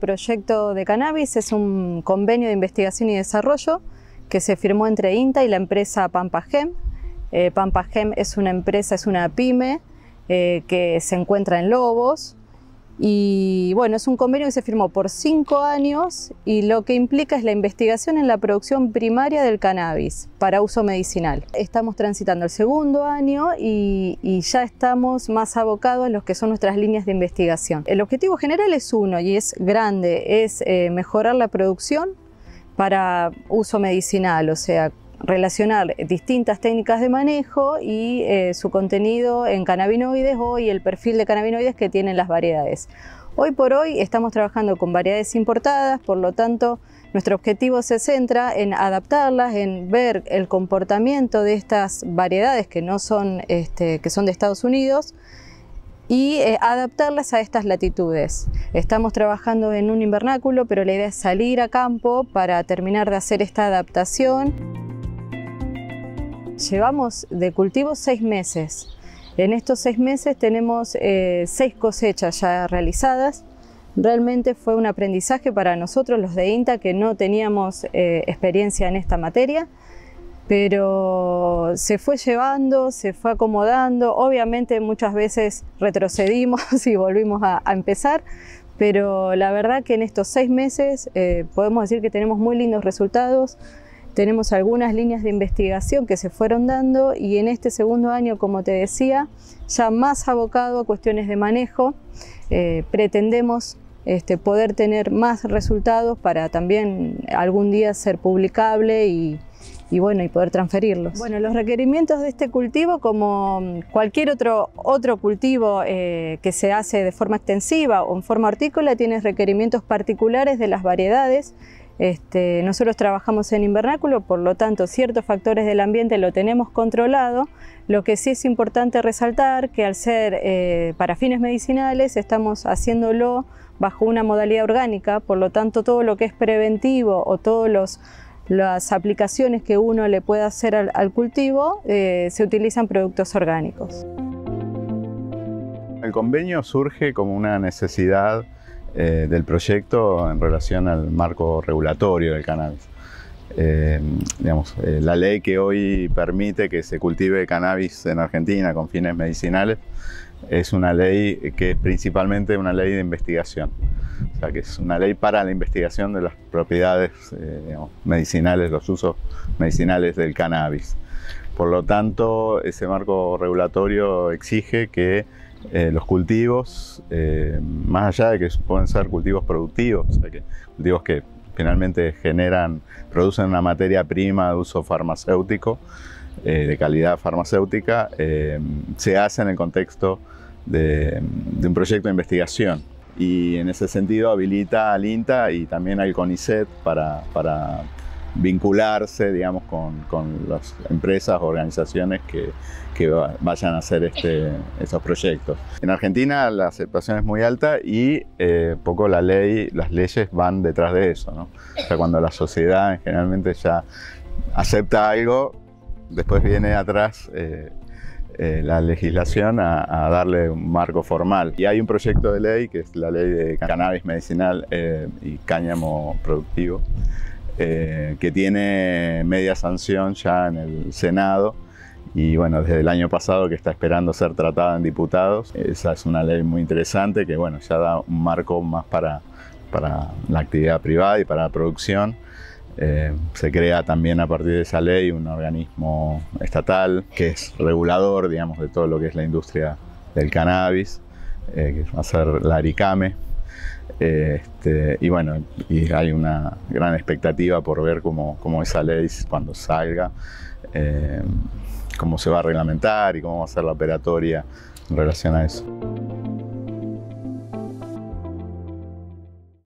proyecto de cannabis es un convenio de investigación y desarrollo que se firmó entre INTA y la empresa Pampagem. Eh, Pampagem es una empresa, es una pyme eh, que se encuentra en Lobos, y bueno, es un convenio que se firmó por cinco años y lo que implica es la investigación en la producción primaria del cannabis para uso medicinal. Estamos transitando el segundo año y, ya estamos más abocados a lo que son nuestras líneas de investigación. El objetivo general es uno y es grande, es eh, mejorar la producción para uso medicinal, o sea, relacionar distintas técnicas de manejo y eh, su contenido en cannabinoides o el perfil de cannabinoides que tienen las variedades. Hoy por hoy estamos trabajando con variedades importadas, por lo tanto nuestro objetivo se centra en adaptarlas, en ver el comportamiento de estas variedades que no son, este, que son de Estados Unidos y eh, adaptarlas a estas latitudes. Estamos trabajando en un invernáculo, pero la idea es salir a campo para terminar de hacer esta adaptación. Llevamos de cultivo seis meses. En estos seis meses tenemos eh, seis cosechas ya realizadas. Realmente fue un aprendizaje para nosotros los de INTA que no teníamos eh, experiencia en esta materia, pero se fue llevando, se fue acomodando. Obviamente muchas veces retrocedimos y volvimos a, empezar, pero la verdad que en estos seis meses eh, podemos decir que tenemos muy lindos resultados. Tenemos algunas líneas de investigación que se fueron dando y en este segundo año, como te decía, ya más abocado a cuestiones de manejo, eh, pretendemos este, poder tener más resultados para también algún día ser publicable y, bueno, y poder transferirlos. Bueno, los requerimientos de este cultivo, como cualquier otro, otro cultivo eh, que se hace de forma extensiva o en forma hortícola, tiene requerimientos particulares de las variedades este, nosotros trabajamos en invernáculo, por lo tanto ciertos factores del ambiente lo tenemos controlado. Lo que sí es importante resaltar que al ser eh, para fines medicinales estamos haciéndolo bajo una modalidad orgánica, por lo tanto todo lo que es preventivo o todas las aplicaciones que uno le pueda hacer al, cultivo eh, se utilizan productos orgánicos. El convenio surge como una necesidad eh, del proyecto en relación al marco regulatorio del cannabis. Eh, digamos, eh, la ley que hoy permite que se cultive cannabis en Argentina con fines medicinales es una ley que es principalmente una ley de investigación, o sea que es una ley para la investigación de las propiedades medicinales, los usos medicinales del cannabis. Por lo tanto, ese marco regulatorio exige que eh, los cultivos, eh, más allá de que pueden ser cultivos productivos, cultivos que finalmente generan, producen una materia prima de uso farmacéutico, eh, de calidad farmacéutica, se hace en el contexto de, un proyecto de investigación. Y en ese sentido habilita al INTA y también al CONICET para vincularse, digamos, con, con las empresas, o organizaciones que, que vayan a hacer este, esos proyectos. En Argentina la aceptación es muy alta y eh, poco la ley, las leyes van detrás de eso, ¿no? O sea, cuando la sociedad generalmente ya acepta algo, después viene atrás eh, eh, la legislación a, darle un marco formal. Y hay un proyecto de ley que es la ley de cannabis medicinal y cáñamo productivo, eh, que tiene media sanción ya en el Senado y bueno, desde el año pasado que está esperando ser tratada en diputados. Esa es una ley muy interesante que bueno, ya da un marco más para, para la actividad privada y para la producción. Eh, se crea también a partir de esa ley un organismo estatal que es regulador, digamos, de todo lo que es la industria del cannabis, eh, que va a ser la ARICAME, este, y bueno, y hay una gran expectativa por ver cómo, esa ley cuando salga, eh, cómo se va a reglamentar y cómo va a ser la operatoria en relación a eso.